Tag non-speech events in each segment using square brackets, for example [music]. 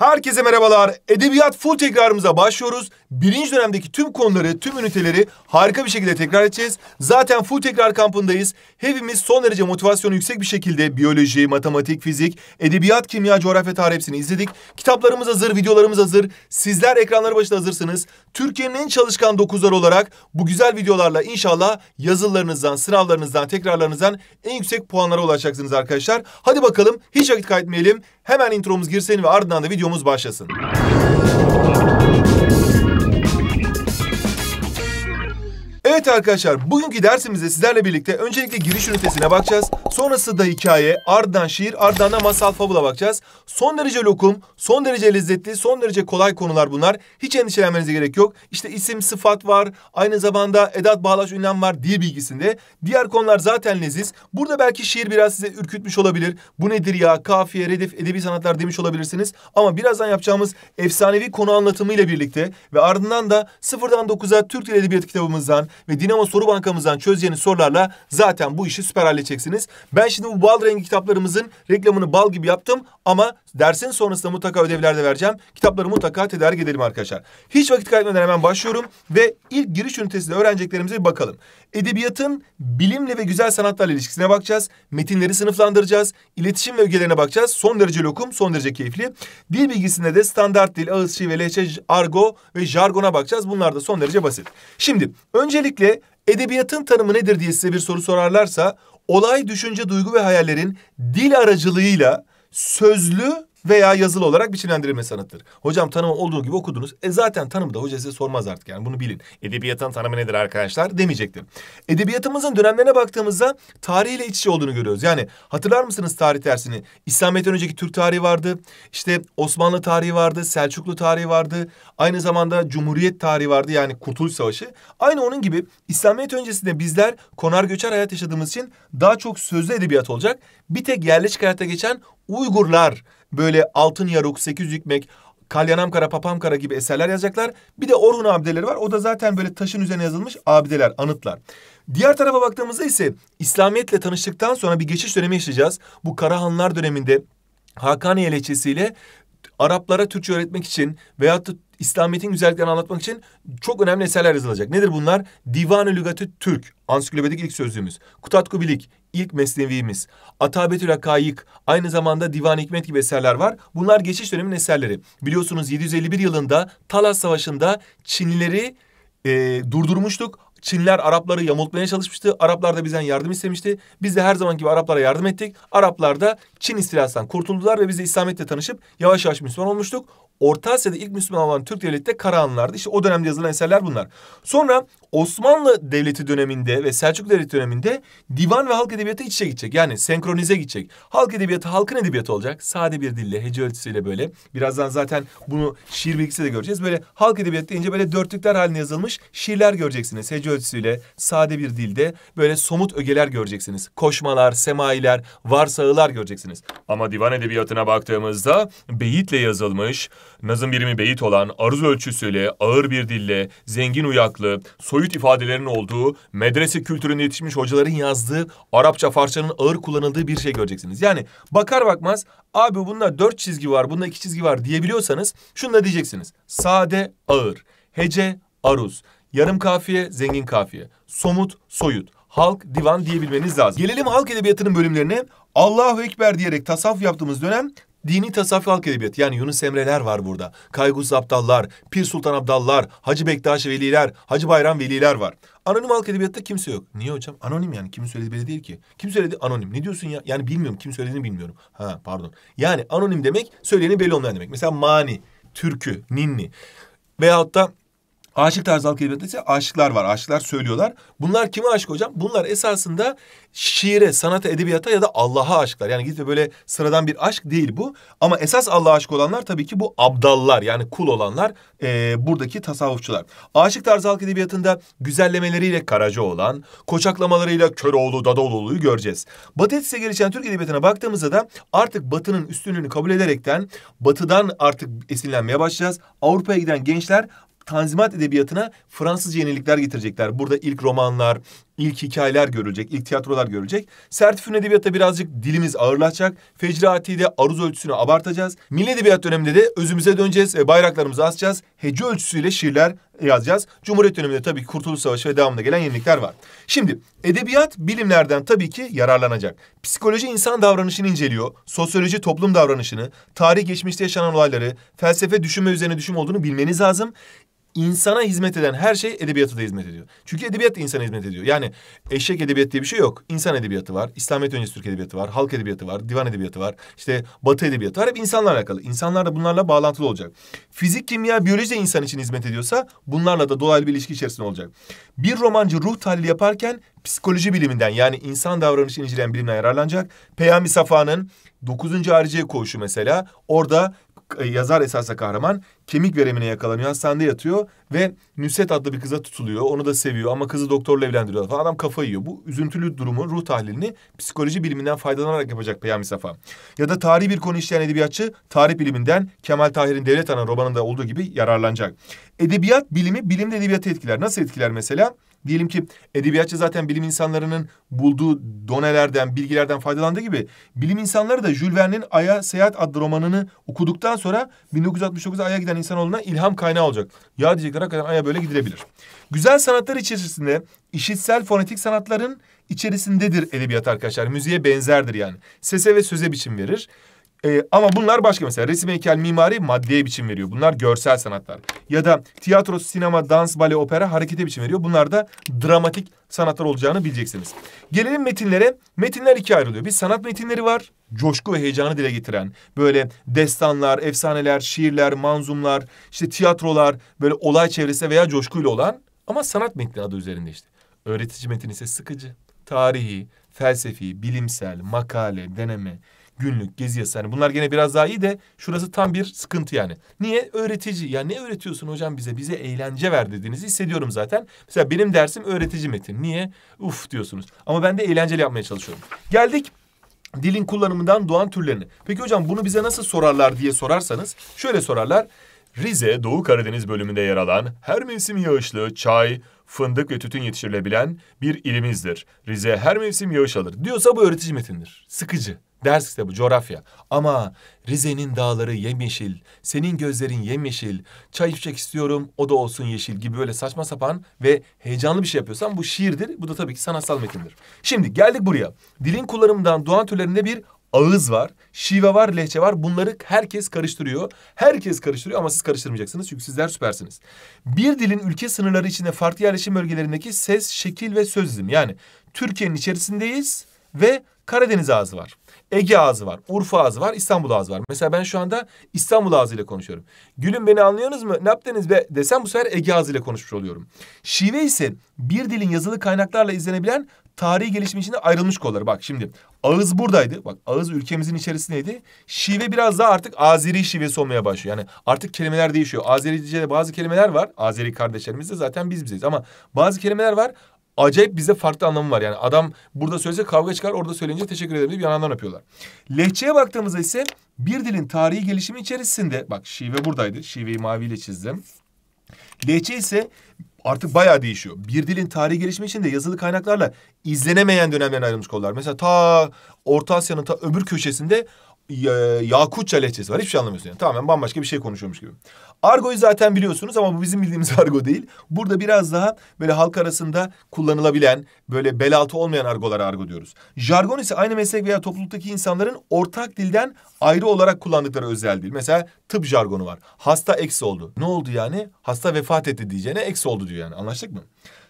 Herkese merhabalar. Edebiyat full tekrarımıza başlıyoruz. Birinci dönemdeki tüm konuları, tüm üniteleri harika bir şekilde tekrar edeceğiz. Zaten full tekrar kampındayız. Hepimiz son derece motivasyonu yüksek bir şekilde biyoloji, matematik, fizik, edebiyat, kimya, coğrafya, tarih hepsini izledik. Kitaplarımız hazır, videolarımız hazır. Sizler ekranları başında hazırsınız. Türkiye'nin en çalışkan dokuzları olarak bu güzel videolarla inşallah yazılarınızdan, sınavlarınızdan, tekrarlarınızdan en yüksek puanlara ulaşacaksınız arkadaşlar. Hadi bakalım hiç vakit kaybetmeyelim. Hemen intromuz girsin ve ardından da videomuz Sorgumuz başlasın. Evet arkadaşlar bugünkü dersimizde sizlerle birlikte öncelikle giriş ünitesine bakacağız. Sonrası da hikaye, ardından şiir, ardından da masal fabula bakacağız. Son derece lokum, son derece lezzetli, son derece kolay konular bunlar. Hiç endişelenmenize gerek yok. İşte isim, sıfat var, aynı zamanda edat, bağlaç, ünlem var dil bilgisinde. Diğer konular zaten leziz. Burada belki şiir biraz size ürkütmüş olabilir. Bu nedir ya, kafiye, redif, edebi sanatlar demiş olabilirsiniz. Ama birazdan yapacağımız efsanevi konu anlatımı ile birlikte ve ardından da sıfırdan dokuza Türk Dil Edebiyatı kitabımızdan ve Dinamo Soru Bankamızdan çözeceğiniz sorularla zaten bu işi süper halledeceksiniz. Ben şimdi bu bal rengi kitaplarımızın reklamını bal gibi yaptım ama dersin sonrasında mutlaka ödevler de vereceğim. Kitapları mutlaka tedarik edelim arkadaşlar. Hiç vakit kaybetmeden hemen başlıyorum ve ilk giriş ünitesinde öğreneceklerimize bir bakalım. Edebiyatın bilimle ve güzel sanatlarla ilişkisine bakacağız. Metinleri sınıflandıracağız. İletişim ve ögelerine bakacağız. Son derece lokum, son derece keyifli. Dil bilgisinde de standart dil, ağız, şive, lehçe, argo ve jargona bakacağız. Bunlar da son derece basit. Şimdi öncelikle Özellikle edebiyatın tanımı nedir diye size bir soru sorarlarsa olay, düşünce, duygu ve hayallerin dil aracılığıyla sözlü veya yazılı olarak biçimlendirilme sanatıdır. Hocam tanımı olduğu gibi okudunuz. E zaten tanımı da hoca size sormaz artık yani bunu bilin. Edebiyatın tanımı nedir arkadaşlar demeyecektir. Edebiyatımızın dönemlerine baktığımızda tarihiyle iç içe olduğunu görüyoruz. Yani hatırlar mısınız tarih dersini? İslamiyet'ten önceki Türk tarihi vardı. İşte Osmanlı tarihi vardı, Selçuklu tarihi vardı. Aynı zamanda Cumhuriyet tarihi vardı yani Kurtuluş Savaşı. Aynı onun gibi İslamiyet öncesinde bizler konar göçer hayat yaşadığımız için daha çok sözlü edebiyat olacak. Bir tek yerleşik hayata geçen Uygurlar böyle altın yaruk, sekiz yükmek, Kalyanam Kara, Papam Kara gibi eserler yazacaklar. Bir de Orhun abideleri var. O da zaten böyle taşın üzerine yazılmış abideler, anıtlar. Diğer tarafa baktığımızda ise İslamiyet'le tanıştıktan sonra bir geçiş dönemi yaşayacağız. Bu Karahanlar döneminde Hakani Eleçesi'yle Araplara Türkçe öğretmek için veyahut da İslamiyet'in güzelliklerini anlatmak için çok önemli eserler yazılacak. Nedir bunlar? Divan-ı Lügatü Türk, ansiklopedik ilk sözlüğümüz. Kutatku Bilik, ilk mesnevimiz. Atabetül Hakayık, aynı zamanda Divan Hikmet gibi eserler var. Bunlar geçiş dönemin eserleri. Biliyorsunuz 751 yılında Talas Savaşı'nda Çinlileri e, durdurmuştuk. Çinler Arapları yamultmaya çalışmıştı. Araplar da bizden yardım istemişti. Biz de her zaman gibi Araplara yardım ettik. Araplar da Çin istilasından kurtuldular ve biz de İslamiyet'le tanışıp yavaş yavaş Müslüman olmuştuk. Orta Asya'da ilk Müslüman olan Türk devleti de Karahanlılardı. İşte o dönemde yazılan eserler bunlar. Sonra Osmanlı Devleti döneminde ve Selçuk Devleti döneminde divan ve halk edebiyatı iç içe gidecek. Yani senkronize gidecek. Halk edebiyatı halkın edebiyatı olacak. Sade bir dille, hece ölçüsüyle böyle. Birazdan zaten bunu şiir bilgisi de göreceğiz. Böyle halk edebiyatı deyince böyle dörtlükler halinde yazılmış şiirler göreceksiniz. Hece ölçüsüyle, sade bir dilde böyle somut ögeler göreceksiniz. Koşmalar, semailer, varsağılar göreceksiniz. Ama divan edebiyatına baktığımızda beyitle yazılmış, Nazım birimi beyit olan aruz ölçüsüyle, ağır bir dille, zengin uyaklı, soyut ifadelerin olduğu, medrese kültürüne yetişmiş hocaların yazdığı Arapça parçanın ağır kullanıldığı bir şey göreceksiniz. Yani bakar bakmaz abi bunda dört çizgi var, bunda iki çizgi var diyebiliyorsanız şunu da diyeceksiniz. Sade, ağır. Hece, aruz. Yarım kafiye, zengin kafiye. Somut, soyut halk divan diyebilmeniz lazım. Gelelim halk edebiyatının bölümlerine. Allahu Ekber diyerek tasavvuf yaptığımız dönem Dini tasavvuf halk edebiyatı yani Yunus Emre'ler var burada. Kaygus Abdallar, Pir Sultan Abdallar, Hacı Bektaş Veliler, Hacı Bayram Veliler var. Anonim halk edebiyatta kimse yok. Niye hocam? Anonim yani. Kim söyledi belli değil ki. Kim söyledi? Anonim. Ne diyorsun ya? Yani bilmiyorum. Kim söylediğini bilmiyorum. Ha pardon. Yani anonim demek söyleyeni belli olmayan demek. Mesela mani, türkü, ninni. Veyahut da Aşık tarzı halk edebiyatında ise aşıklar var. Aşıklar söylüyorlar. Bunlar kime aşık hocam? Bunlar esasında şiire, sanata, edebiyata ya da Allah'a aşıklar. Yani gitme böyle sıradan bir aşk değil bu. Ama esas Allah'a aşık olanlar tabii ki bu abdallar yani kul olanlar e, buradaki tasavvufçular. Aşık tarzı halk edebiyatında güzellemeleriyle Karaca olan, koçaklamalarıyla Köroğlu, Dadaloğlu'yu göreceğiz. Batı etkisi gelişen Türk edebiyatına baktığımızda da artık Batı'nın üstünlüğünü kabul ederekten Batı'dan artık esinlenmeye başlayacağız. Avrupa'ya giden gençler Tanzimat edebiyatına Fransızca yenilikler getirecekler. Burada ilk romanlar, ilk hikayeler görülecek, ilk tiyatrolar görülecek. Sertifün edebiyatta birazcık dilimiz ağırlaşacak. Fecri aruz ölçüsünü abartacağız. Milli edebiyat döneminde de özümüze döneceğiz, e, bayraklarımızı asacağız. Hece ölçüsüyle şiirler yazacağız. Cumhuriyet döneminde tabii Kurtuluş Savaşı ve devamında gelen yenilikler var. Şimdi edebiyat bilimlerden tabii ki yararlanacak. Psikoloji insan davranışını inceliyor. Sosyoloji toplum davranışını, tarih geçmişte yaşanan olayları, felsefe düşünme üzerine düşüm olduğunu bilmeniz lazım insana hizmet eden her şey edebiyatı da hizmet ediyor. Çünkü edebiyat da insana hizmet ediyor. Yani eşek edebiyat diye bir şey yok. İnsan edebiyatı var, İslamiyet öncesi Türk edebiyatı var, halk edebiyatı var, divan edebiyatı var, İşte batı edebiyatı var. Hep insanlarla alakalı. İnsanlar da bunlarla bağlantılı olacak. Fizik, kimya, biyoloji de insan için hizmet ediyorsa bunlarla da dolaylı bir ilişki içerisinde olacak. Bir romancı ruh tahlili yaparken psikoloji biliminden yani insan davranışını inceleyen bilimden yararlanacak. Peyami Safa'nın 9. Hariciye koğuşu mesela orada yazar esasında kahraman kemik veremine yakalanıyor. Hastanede yatıyor ve Nüset adlı bir kıza tutuluyor. Onu da seviyor ama kızı doktorla evlendiriyor falan. Adam kafayı yiyor. Bu üzüntülü durumu, ruh tahlilini psikoloji biliminden faydalanarak yapacak Peyami Safa. Ya da tarihi bir konu işleyen edebiyatçı tarih biliminden Kemal Tahir'in Devlet Ana romanında olduğu gibi yararlanacak. Edebiyat bilimi bilimle edebiyatı etkiler. Nasıl etkiler mesela? diyelim ki edebiyatçı zaten bilim insanlarının bulduğu donelerden, bilgilerden faydalandığı gibi bilim insanları da Jules Verne'in Ay'a Seyahat adlı romanını okuduktan sonra 1969'da Ay'a giden insanoğluna ilham kaynağı olacak. Ya diyecekler hakikaten Ay'a böyle gidilebilir. Güzel sanatlar içerisinde işitsel fonetik sanatların içerisindedir edebiyat arkadaşlar. Müziğe benzerdir yani. Sese ve söze biçim verir. Ee, ama bunlar başka mesela resim, heykel, mimari maddeye biçim veriyor. Bunlar görsel sanatlar. Ya da tiyatro, sinema, dans, bale, opera harekete biçim veriyor. Bunlar da dramatik sanatlar olacağını bileceksiniz. Gelelim metinlere. Metinler ikiye ayrılıyor. Bir sanat metinleri var. Coşku ve heyecanı dile getiren böyle destanlar, efsaneler, şiirler, manzumlar, işte tiyatrolar böyle olay çevresi veya coşkuyla olan ama sanat metni adı üzerinde işte. Öğretici metin ise sıkıcı, tarihi, felsefi, bilimsel, makale, deneme, günlük gezi yasası. Yani bunlar gene biraz daha iyi de şurası tam bir sıkıntı yani. Niye? Öğretici. Ya ne öğretiyorsun hocam bize? Bize eğlence ver dediğinizi hissediyorum zaten. Mesela benim dersim öğretici metin. Niye? Uf diyorsunuz. Ama ben de eğlenceli yapmaya çalışıyorum. Geldik dilin kullanımından doğan türlerini. Peki hocam bunu bize nasıl sorarlar diye sorarsanız şöyle sorarlar. Rize, Doğu Karadeniz bölümünde yer alan her mevsim yağışlı çay, fındık ve tütün yetiştirilebilen bir ilimizdir. Rize her mevsim yağış alır diyorsa bu öğretici metindir. Sıkıcı. Ders kitabı coğrafya. Ama Rize'nin dağları yemyeşil, senin gözlerin yemyeşil, çay içecek istiyorum o da olsun yeşil gibi böyle saçma sapan ve heyecanlı bir şey yapıyorsan bu şiirdir. Bu da tabii ki sanatsal metindir. Şimdi geldik buraya. Dilin kullanımından doğan türlerinde bir ağız var, şive var, lehçe var. Bunları herkes karıştırıyor. Herkes karıştırıyor ama siz karıştırmayacaksınız çünkü sizler süpersiniz. Bir dilin ülke sınırları içinde farklı yerleşim bölgelerindeki ses, şekil ve söz dizimi. Yani Türkiye'nin içerisindeyiz ve Karadeniz ağzı var. Ege ağzı var, Urfa ağzı var, İstanbul ağzı var. Mesela ben şu anda İstanbul ağzıyla konuşuyorum. Gülüm beni anlıyorsunuz mu? Ne yaptınız be desem bu sefer Ege ağzıyla konuşmuş oluyorum. Şive ise bir dilin yazılı kaynaklarla izlenebilen tarihi gelişme içinde ayrılmış kolları. Bak şimdi ağız buradaydı. Bak ağız ülkemizin içerisindeydi. Şive biraz daha artık Azeri şivesi olmaya başlıyor. Yani artık kelimeler değişiyor. Azerice'de bazı kelimeler var. Azeri kardeşlerimiz de zaten biz bizeyiz. Ama bazı kelimeler var acayip bize farklı anlamı var. Yani adam burada söylese kavga çıkar, orada söyleyince teşekkür ederim diye bir yandan yapıyorlar. Lehçeye baktığımızda ise bir dilin tarihi gelişimi içerisinde bak şive buradaydı. Şiveyi maviyle çizdim. Lehçe ise artık bayağı değişiyor. Bir dilin tarihi gelişimi içinde yazılı kaynaklarla izlenemeyen dönemden ayrılmış kollar. Mesela ta Orta Asya'nın ta öbür köşesinde e, Yakutça lehçesi var. Hiçbir şey anlamıyorsun yani. Tamamen bambaşka bir şey konuşuyormuş gibi. Argo'yu zaten biliyorsunuz ama bu bizim bildiğimiz [laughs] argo değil. Burada biraz daha böyle halk arasında kullanılabilen böyle bel altı olmayan argolara argo diyoruz. Jargon ise aynı meslek veya topluluktaki insanların ortak dilden ayrı olarak kullandıkları özel dil. Mesela tıp jargonu var. Hasta eksi oldu. Ne oldu yani? Hasta vefat etti diyeceğine eksi oldu diyor yani. Anlaştık mı?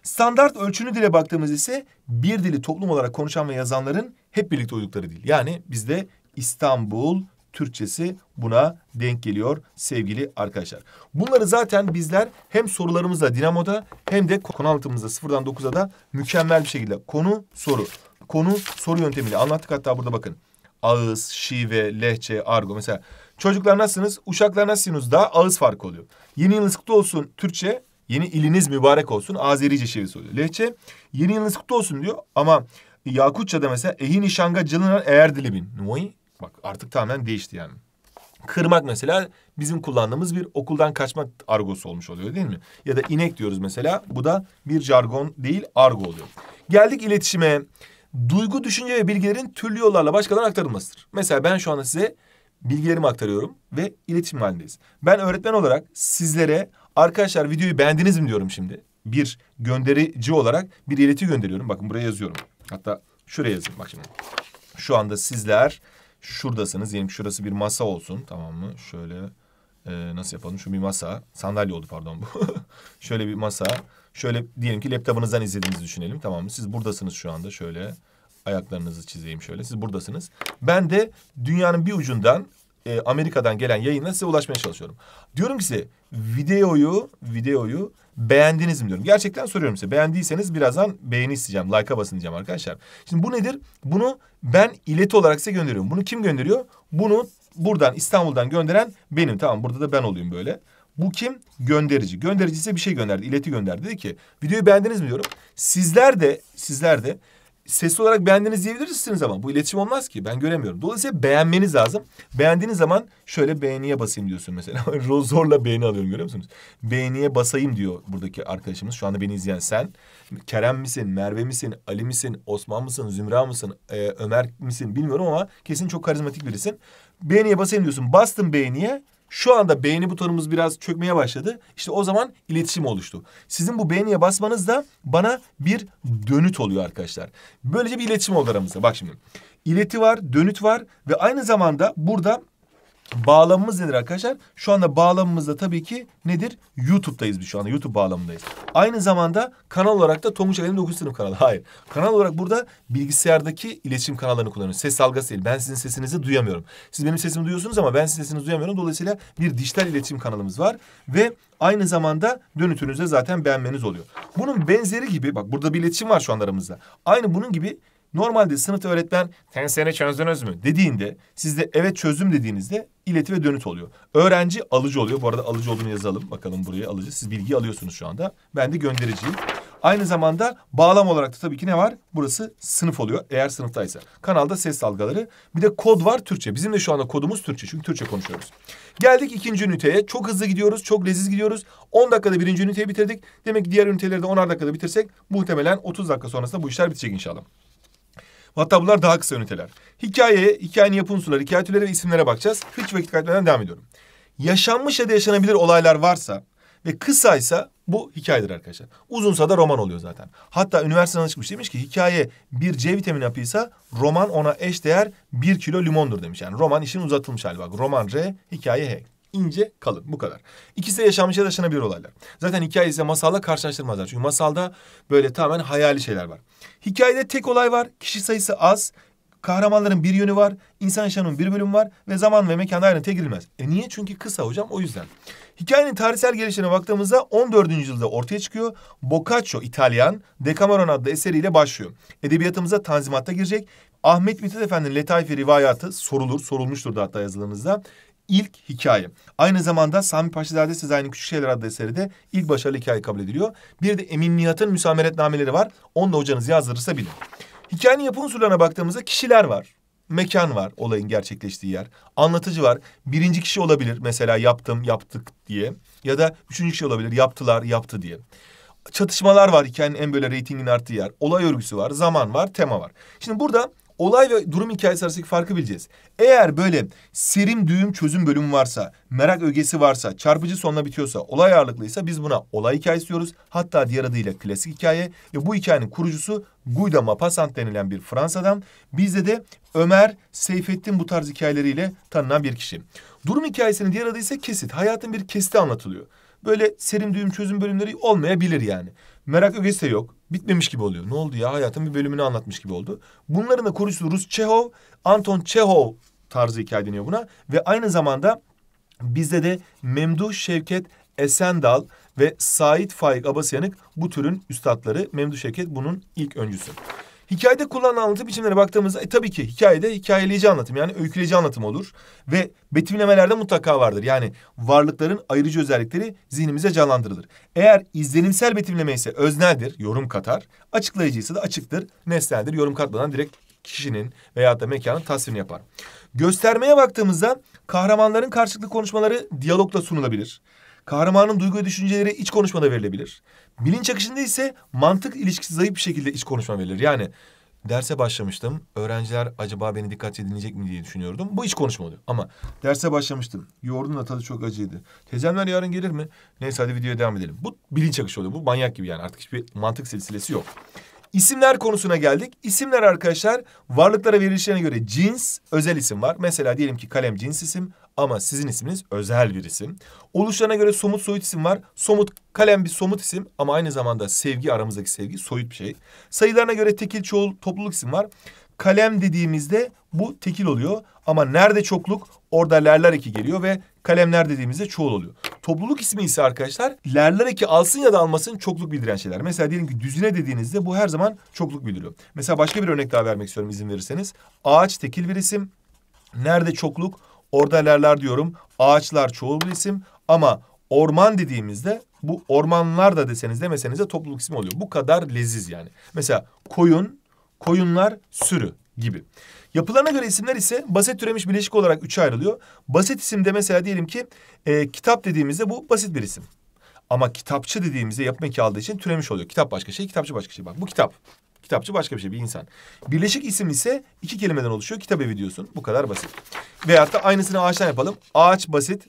Standart ölçünü dile baktığımız ise bir dili toplum olarak konuşan ve yazanların hep birlikte uydukları dil. Yani bizde İstanbul, Türkçesi buna denk geliyor sevgili arkadaşlar. Bunları zaten bizler hem sorularımızla Dinamo'da hem de konu anlatımımızda sıfırdan dokuza da mükemmel bir şekilde konu soru. Konu soru yöntemiyle anlattık hatta burada bakın. Ağız, şive, lehçe, argo mesela. Çocuklar nasılsınız? Uşaklar nasılsınız? Da ağız farkı oluyor. Yeni yılınız kutlu olsun Türkçe. Yeni iliniz mübarek olsun. Azerice şivesi oluyor. Lehçe yeni yılınız kutlu olsun diyor ama Yakutça'da mesela ehini şanga cılınan eğer dilimin. Noy Bak artık tamamen değişti yani. Kırmak mesela bizim kullandığımız bir okuldan kaçmak argosu olmuş oluyor değil mi? Ya da inek diyoruz mesela. Bu da bir jargon değil argo oluyor. Geldik iletişime. Duygu, düşünce ve bilgilerin türlü yollarla başkalarına aktarılmasıdır. Mesela ben şu anda size bilgilerimi aktarıyorum ve iletişim halindeyiz. Ben öğretmen olarak sizlere arkadaşlar videoyu beğendiniz mi diyorum şimdi. Bir gönderici olarak bir ileti gönderiyorum. Bakın buraya yazıyorum. Hatta şuraya yazayım bak şimdi. Şu anda sizler şuradasınız. Diyelim şurası bir masa olsun tamam mı? Şöyle e, nasıl yapalım? Şu bir masa. Sandalye oldu pardon bu. [laughs] şöyle bir masa. Şöyle diyelim ki laptopunuzdan izlediğinizi düşünelim tamam mı? Siz buradasınız şu anda şöyle. Ayaklarınızı çizeyim şöyle. Siz buradasınız. Ben de dünyanın bir ucundan e, Amerika'dan gelen yayınla size ulaşmaya çalışıyorum. Diyorum ki size videoyu videoyu Beğendiniz mi diyorum. Gerçekten soruyorum size. Beğendiyseniz birazdan beğeni isteyeceğim. Like'a basın diyeceğim arkadaşlar. Şimdi bu nedir? Bunu ben ileti olarak size gönderiyorum. Bunu kim gönderiyor? Bunu buradan İstanbul'dan gönderen benim. Tamam burada da ben olayım böyle. Bu kim? Gönderici. Gönderici size bir şey gönderdi. İleti gönderdi. Dedi ki videoyu beğendiniz mi diyorum. Sizler de sizler de ses olarak beğendiniz diyebilirsiniz ama bu iletişim olmaz ki. Ben göremiyorum. Dolayısıyla beğenmeniz lazım. Beğendiğiniz zaman şöyle beğeniye basayım diyorsun mesela. [laughs] Zorla beğeni alıyorum görüyor musunuz? Beğeniye basayım diyor buradaki arkadaşımız. Şu anda beni izleyen sen. Kerem misin, Merve misin, Ali misin, Osman mısın, Zümra mısın, e, Ömer misin bilmiyorum ama kesin çok karizmatik birisin. Beğeniye basayım diyorsun. Bastın beğeniye. Şu anda beğeni butonumuz biraz çökmeye başladı. İşte o zaman iletişim oluştu. Sizin bu beğeniye basmanız da bana bir dönüt oluyor arkadaşlar. Böylece bir iletişim oldu aramızda. Bak şimdi. İleti var, dönüt var ve aynı zamanda burada Bağlamımız nedir arkadaşlar? Şu anda da tabii ki nedir? YouTube'dayız biz şu anda. YouTube bağlamındayız. Aynı zamanda kanal olarak da Tonguç Akademi 9. sınıf kanalı. [laughs] Hayır. Kanal olarak burada bilgisayardaki iletişim kanallarını kullanıyoruz. Ses dalgası değil. Ben sizin sesinizi duyamıyorum. Siz benim sesimi duyuyorsunuz ama ben sizin sesinizi duyamıyorum. Dolayısıyla bir dijital iletişim kanalımız var. Ve aynı zamanda dönütünüzde zaten beğenmeniz oluyor. Bunun benzeri gibi bak burada bir iletişim var şu an aramızda. Aynı bunun gibi Normalde sınıfta öğretmen tensene çözdünüz mü dediğinde siz de evet çözdüm dediğinizde ileti ve dönüt oluyor. Öğrenci alıcı oluyor. Bu arada alıcı olduğunu yazalım. Bakalım buraya alıcı. Siz bilgi alıyorsunuz şu anda. Ben de göndericiyim. Aynı zamanda bağlam olarak da tabii ki ne var? Burası sınıf oluyor eğer sınıftaysa. Kanalda ses dalgaları. Bir de kod var Türkçe. Bizim de şu anda kodumuz Türkçe. Çünkü Türkçe konuşuyoruz. Geldik ikinci üniteye. Çok hızlı gidiyoruz. Çok leziz gidiyoruz. 10 dakikada birinci üniteyi bitirdik. Demek ki diğer üniteleri de 10'ar dakikada bitirsek muhtemelen 30 dakika sonrasında bu işler bitecek inşallah. Hatta bunlar daha kısa üniteler. Hikayeye, hikayenin yapı unsurları, hikaye türleri ve isimlere bakacağız. Hiç vakit kaybetmeden devam ediyorum. Yaşanmış ya da yaşanabilir olaylar varsa ve kısaysa bu hikayedir arkadaşlar. Uzunsa da roman oluyor zaten. Hatta üniversiteden çıkmış demiş ki hikaye bir C vitamini hapıysa roman ona eş değer bir kilo limondur demiş. Yani roman işin uzatılmış hali bak. Roman R, hikaye H. İnce kalın bu kadar. İkisi de yaşanmış ya da yaşanabilir olaylar. Zaten hikaye ise masalla karşılaştırmazlar. Çünkü masalda böyle tamamen hayali şeyler var. Hikayede tek olay var, kişi sayısı az, kahramanların bir yönü var, insan yaşamının bir bölümü var ve zaman ve mekanda ayrıntıya girilmez. E niye? Çünkü kısa hocam o yüzden. Hikayenin tarihsel gelişine baktığımızda 14. yüzyılda ortaya çıkıyor. Boccaccio İtalyan Decameron adlı eseriyle başlıyor. Edebiyatımıza Tanzimat'ta girecek. Ahmet Mithat Efendi'nin Letaifi rivayatı sorulur, sorulmuştur da hatta yazılarınızda ilk hikaye. Aynı zamanda Sami Paşazade Sezai'nin Küçük Şeyler adlı eseride ilk başarılı hikaye kabul ediliyor. Bir de Emin Eminliyat'ın müsameretnameleri var. Onu da hocanız yazdırırsa bilin. Hikayenin yapı unsurlarına baktığımızda kişiler var. Mekan var olayın gerçekleştiği yer. Anlatıcı var. Birinci kişi olabilir mesela yaptım, yaptık diye. Ya da üçüncü kişi olabilir yaptılar, yaptı diye çatışmalar var hikayenin en böyle reytingin arttığı yer. Olay örgüsü var, zaman var, tema var. Şimdi burada olay ve durum hikayesi arasındaki farkı bileceğiz. Eğer böyle serim düğüm çözüm bölümü varsa, merak ögesi varsa, çarpıcı sonla bitiyorsa, olay ağırlıklıysa biz buna olay hikayesi diyoruz. Hatta diğer adıyla klasik hikaye ve bu hikayenin kurucusu Guy de Maupassant denilen bir Fransa'dan. Bizde de Ömer Seyfettin bu tarz hikayeleriyle tanınan bir kişi. Durum hikayesinin diğer adı ise kesit. Hayatın bir kesiti anlatılıyor. Böyle serim düğüm çözüm bölümleri olmayabilir yani. Merak ögesi de yok bitmemiş gibi oluyor. Ne oldu ya hayatın bir bölümünü anlatmış gibi oldu. Bunların da kurucusu Rus Çehov, Anton Çehov tarzı hikaye deniyor buna. Ve aynı zamanda bizde de Memduh Şevket Esendal ve Sait Faik Abasyanık bu türün üstadları. Memduh Şevket bunun ilk öncüsü. Hikayede kullanılan anlatım biçimlerine baktığımızda e, tabii ki hikayede hikayeleyici anlatım yani öyküleyici anlatım olur. Ve betimlemelerde mutlaka vardır. Yani varlıkların ayırıcı özellikleri zihnimize canlandırılır. Eğer izlenimsel betimleme ise özneldir, yorum katar. Açıklayıcıysa da açıktır, nesneldir, yorum katmadan direkt kişinin veya da mekanın tasvirini yapar. Göstermeye baktığımızda kahramanların karşılıklı konuşmaları diyalogla sunulabilir. Kahramanın duygu ve düşünceleri iç konuşmada verilebilir. Bilinç akışında ise mantık ilişkisi zayıf bir şekilde iç konuşma verilir. Yani derse başlamıştım. Öğrenciler acaba beni dikkatli dinleyecek mi diye düşünüyordum. Bu iç konuşma oluyor. Ama derse başlamıştım. Yoğurdun da tadı çok acıydı. Tezemler yarın gelir mi? Neyse hadi videoya devam edelim. Bu bilinç akışı oluyor. Bu manyak gibi yani. Artık hiçbir mantık silsilesi yok. İsimler konusuna geldik. İsimler arkadaşlar varlıklara verilişlerine göre cins özel isim var. Mesela diyelim ki kalem cins isim ama sizin isminiz özel bir isim. Oluşlarına göre somut soyut isim var. Somut kalem bir somut isim ama aynı zamanda sevgi aramızdaki sevgi soyut bir şey. Sayılarına göre tekil çoğul topluluk isim var. Kalem dediğimizde bu tekil oluyor ama nerede çokluk orada lerler iki geliyor ve kalemler dediğimizde çoğul oluyor. Topluluk ismi ise arkadaşlar lerler ki alsın ya da almasın çokluk bildiren şeyler. Mesela diyelim ki düzine dediğinizde bu her zaman çokluk bildiriyor. Mesela başka bir örnek daha vermek istiyorum izin verirseniz. Ağaç tekil bir isim. Nerede çokluk? Orada lerler diyorum. Ağaçlar çoğul bir isim ama orman dediğimizde bu ormanlar da deseniz demeseniz de topluluk ismi oluyor. Bu kadar leziz yani. Mesela koyun, koyunlar sürü gibi. Yapılarına göre isimler ise basit türemiş bileşik olarak üçe ayrılıyor. Basit isim de mesela diyelim ki e, kitap dediğimizde bu basit bir isim. Ama kitapçı dediğimizde yapma eki aldığı için türemiş oluyor. Kitap başka şey, kitapçı başka şey. Bak bu kitap. Kitapçı başka bir şey, bir insan. Birleşik isim ise iki kelimeden oluşuyor. Kitap evi diyorsun. Bu kadar basit. Veyahut da aynısını ağaçtan yapalım. Ağaç basit.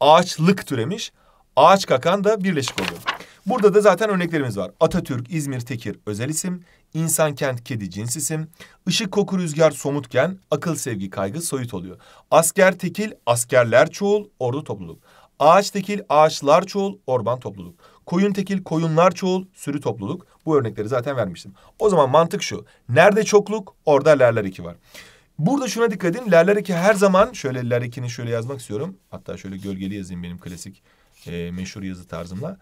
Ağaçlık türemiş. Ağaç kakan da birleşik oluyor. Burada da zaten örneklerimiz var. Atatürk, İzmir, Tekir özel isim. İnsan, kent, kedi cins isim. Işık, koku, rüzgar somutken akıl, sevgi, kaygı soyut oluyor. Asker, tekil, askerler çoğul, ordu topluluk. Ağaç tekil, ağaçlar çoğul, orman topluluk. Koyun tekil, koyunlar çoğul, sürü topluluk. Bu örnekleri zaten vermiştim. O zaman mantık şu. Nerede çokluk, orada lerler iki var. Burada şuna dikkat edin. Lerler iki her zaman şöyle ler ikini şöyle yazmak istiyorum. Hatta şöyle gölgeli yazayım benim klasik e, meşhur yazı tarzımla.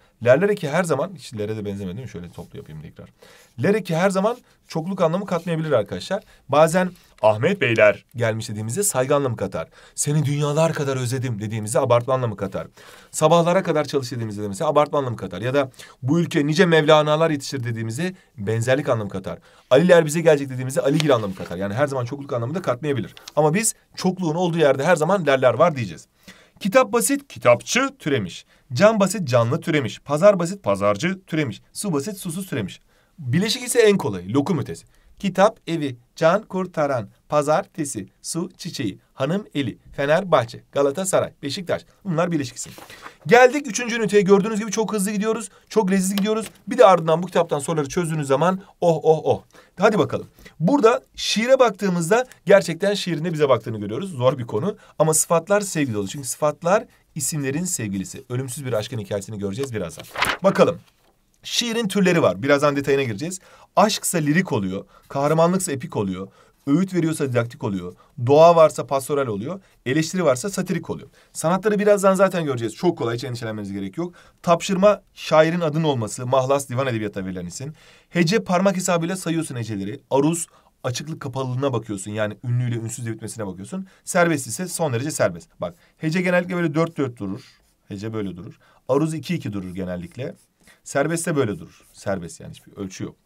ki her zaman, hiç lere de benzemedi mi? Şöyle toplu yapayım tekrar. ki her zaman çokluk anlamı katmayabilir arkadaşlar. Bazen Ahmet Beyler gelmiş dediğimizde saygı anlamı katar. Seni dünyalar kadar özledim dediğimizde abartma anlamı katar. Sabahlara kadar çalış dediğimizde mesela abartma anlamı katar. Ya da bu ülke nice Mevlana'lar yetişir dediğimizde benzerlik anlamı katar. Aliler bize gelecek dediğimizde Aligil anlamı katar. Yani her zaman çokluk anlamı da katmayabilir. Ama biz çokluğun olduğu yerde her zaman lerler var diyeceğiz. Kitap basit, kitapçı türemiş. Can basit, canlı türemiş. Pazar basit, pazarcı türemiş. Su basit, susuz türemiş. Bileşik ise en kolayı, lokum ötesi. Kitap, evi, can, kurtaran, pazar tesi, su, çiçeği hanım eli, Fenerbahçe, Galatasaray, Beşiktaş bunlar bir ilişkisi. Geldik üçüncü üniteye gördüğünüz gibi çok hızlı gidiyoruz. Çok leziz gidiyoruz. Bir de ardından bu kitaptan soruları çözdüğünüz zaman oh oh oh. Hadi bakalım. Burada şiire baktığımızda gerçekten şiirinde bize baktığını görüyoruz. Zor bir konu ama sıfatlar sevgi dolu. Çünkü sıfatlar isimlerin sevgilisi. Ölümsüz bir aşkın hikayesini göreceğiz birazdan. Bakalım. Şiirin türleri var. Birazdan detayına gireceğiz. Aşksa lirik oluyor, kahramanlıksa epik oluyor, Öğüt veriyorsa didaktik oluyor. Doğa varsa pastoral oluyor. Eleştiri varsa satirik oluyor. Sanatları birazdan zaten göreceğiz. Çok kolay hiç endişelenmenize gerek yok. Tapşırma şairin adının olması. Mahlas divan edebiyata verilen isim. Hece parmak hesabıyla sayıyorsun heceleri. Aruz açıklık kapalılığına bakıyorsun. Yani ünlüyle ünsüz bitmesine bakıyorsun. Serbest ise son derece serbest. Bak hece genellikle böyle dört dört durur. Hece böyle durur. Aruz iki iki durur genellikle. Serbest de böyle durur. Serbest yani hiçbir ölçü yok.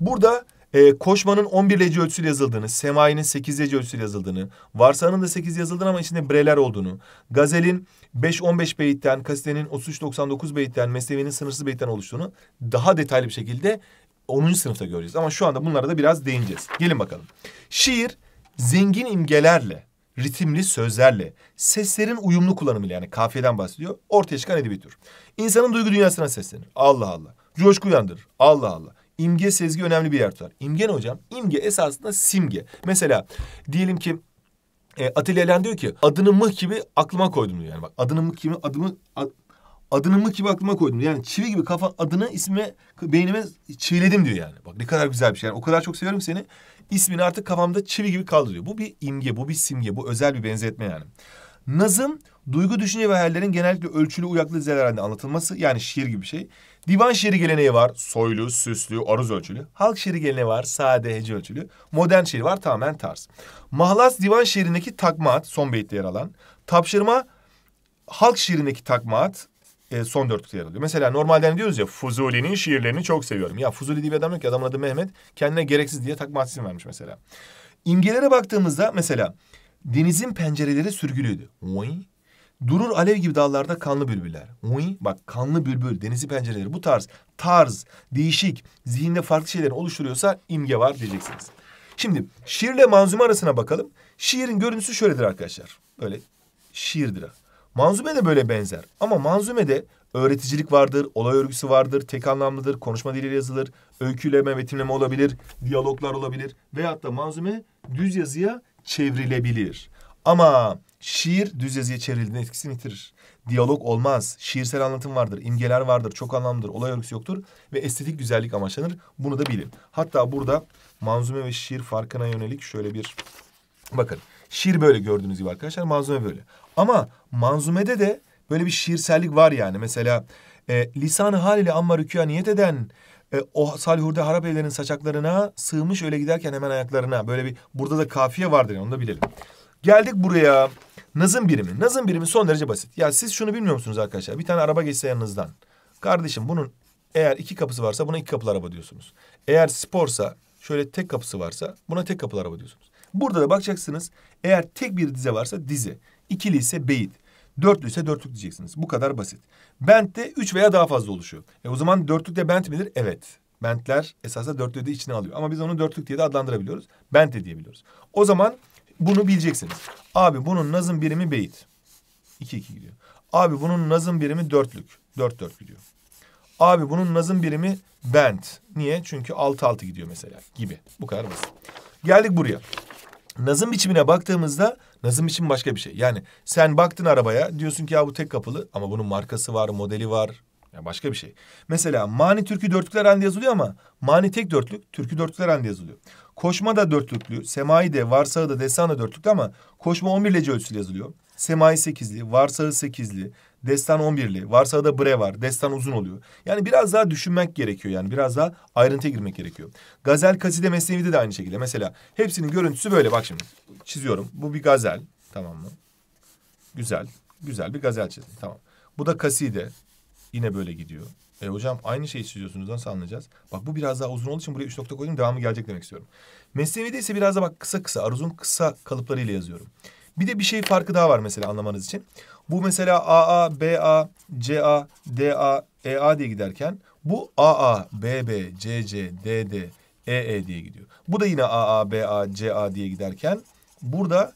Burada e, ee, koşmanın 11 lece ölçüsüyle yazıldığını, semainin 8 lece ölçüsüyle yazıldığını, varsanın da 8 yazıldığını ama içinde breler olduğunu, gazelin 5-15 beyitten, kasitenin 33-99 beyitten, meslevinin sınırsız beyitten oluştuğunu daha detaylı bir şekilde 10. sınıfta göreceğiz. Ama şu anda bunlara da biraz değineceğiz. Gelin bakalım. Şiir zengin imgelerle, ritimli sözlerle, seslerin uyumlu kullanımıyla yani kafiyeden bahsediyor. Ortaya çıkan edebi tür. İnsanın duygu dünyasına seslenir. Allah Allah. Coşku uyandırır. Allah Allah imge sezgi önemli bir yer tutar. İmge ne hocam? İmge esasında simge. Mesela diyelim ki e, Atilla Elen diyor ki adını mıh gibi aklıma koydum diyor. Yani bak adını mıh gibi adımı ad, adını mıh gibi aklıma koydum. Yani çivi gibi kafa adını isme beynime çiğledim diyor yani. Bak ne kadar güzel bir şey. Yani o kadar çok seviyorum seni. İsmini artık kafamda çivi gibi kaldı diyor. Bu bir imge, bu bir simge, bu özel bir benzetme yani. Nazım duygu, düşünce ve hayallerin genellikle ölçülü, uyaklı dizeler halinde anlatılması yani şiir gibi bir şey. Divan şiiri geleneği var. Soylu, süslü, aruz ölçülü. Halk şiiri geleneği var. Sade, hece ölçülü. Modern şiir var. Tamamen tarz. Mahlas divan şiirindeki takma at. Son beytte yer alan. Tapşırma halk şiirindeki takma at. E, son dörtlükte yer alıyor. Mesela normalde ne hani diyoruz ya Fuzuli'nin şiirlerini çok seviyorum. Ya Fuzuli diye bir adam yok ki adamın adı Mehmet. Kendine gereksiz diye takma isim vermiş mesela. İmgelere baktığımızda mesela denizin pencereleri sürgülüydü. Oy, Durur alev gibi dallarda kanlı bülbüller. Uy, bak kanlı bülbül, denizi pencereleri bu tarz, tarz, değişik, zihinde farklı şeyler oluşturuyorsa imge var diyeceksiniz. Şimdi şiirle manzume arasına bakalım. Şiirin görüntüsü şöyledir arkadaşlar. Böyle şiirdir. Manzume de böyle benzer. Ama manzumede öğreticilik vardır, olay örgüsü vardır, tek anlamlıdır, konuşma diliyle yazılır, öyküleme, betimleme olabilir, diyaloglar olabilir veyahut da manzume düz yazıya çevrilebilir. Ama şiir düz yazıya çevrildiğinde etkisini yitirir. Diyalog olmaz. Şiirsel anlatım vardır. imgeler vardır. Çok anlamlıdır. Olay örgüsü yoktur. Ve estetik güzellik amaçlanır. Bunu da bilin. Hatta burada manzume ve şiir farkına yönelik şöyle bir... Bakın şiir böyle gördüğünüz gibi arkadaşlar. Manzume böyle. Ama manzumede de böyle bir şiirsellik var yani. Mesela e, lisan-ı hal ile amma rüküya niyet eden e, o harap harabelerin saçaklarına sığmış öyle giderken hemen ayaklarına. Böyle bir burada da kafiye vardır yani onu da bilelim. Geldik buraya. Nazım birimi. Nazım birimi son derece basit. Ya siz şunu bilmiyor musunuz arkadaşlar? Bir tane araba geçse yanınızdan. Kardeşim bunun eğer iki kapısı varsa buna iki kapılı araba diyorsunuz. Eğer sporsa şöyle tek kapısı varsa buna tek kapılı araba diyorsunuz. Burada da bakacaksınız eğer tek bir dize varsa dize, ikili ise beyit. Dörtlü ise dörtlük diyeceksiniz. Bu kadar basit. Bent de üç veya daha fazla oluşuyor. E o zaman dörtlük de bent midir? Evet. Bentler esasında dörtlüğü de içine alıyor. Ama biz onu dörtlük diye de adlandırabiliyoruz. Bent de diyebiliyoruz. O zaman bunu bileceksiniz. Abi bunun nazım birimi beyit. İki iki gidiyor. Abi bunun nazım birimi dörtlük. Dört dört gidiyor. Abi bunun nazım birimi bent. Niye? Çünkü altı altı gidiyor mesela gibi. Bu kadar basit. Geldik buraya. Nazım biçimine baktığımızda nazım biçimi başka bir şey. Yani sen baktın arabaya diyorsun ki ya bu tek kapılı ama bunun markası var, modeli var. Ya başka bir şey. Mesela mani türkü dörtlükler halinde yazılıyor ama mani tek dörtlük, türkü dörtlükler halinde yazılıyor. Koşma da dörtlüklü. Semai de, varsağı da, destan da dörtlüklü ama koşma on birlece ölçüsü yazılıyor. Semai sekizli, varsağı sekizli, destan on birli, varsağı da bre var, destan uzun oluyor. Yani biraz daha düşünmek gerekiyor yani biraz daha ayrıntıya girmek gerekiyor. Gazel, kaside, mesnevide de aynı şekilde. Mesela hepsinin görüntüsü böyle bak şimdi çiziyorum. Bu bir gazel tamam mı? Güzel, güzel bir gazel çizdim tamam. Bu da kaside yine böyle gidiyor. E, hocam aynı şeyi istiyorsunuz nasıl anlayacağız? Bak bu biraz daha uzun olduğu için buraya üç nokta koydum devamı gelecek demek istiyorum. Mesnevi'de ise biraz da bak kısa kısa aruzun kısa kalıplarıyla yazıyorum. Bir de bir şey farkı daha var mesela anlamanız için. Bu mesela AA, BA, CA, DA, EA diye giderken bu AA, BB, CC, DD, EE diye gidiyor. Bu da yine AA, BA, CA diye giderken burada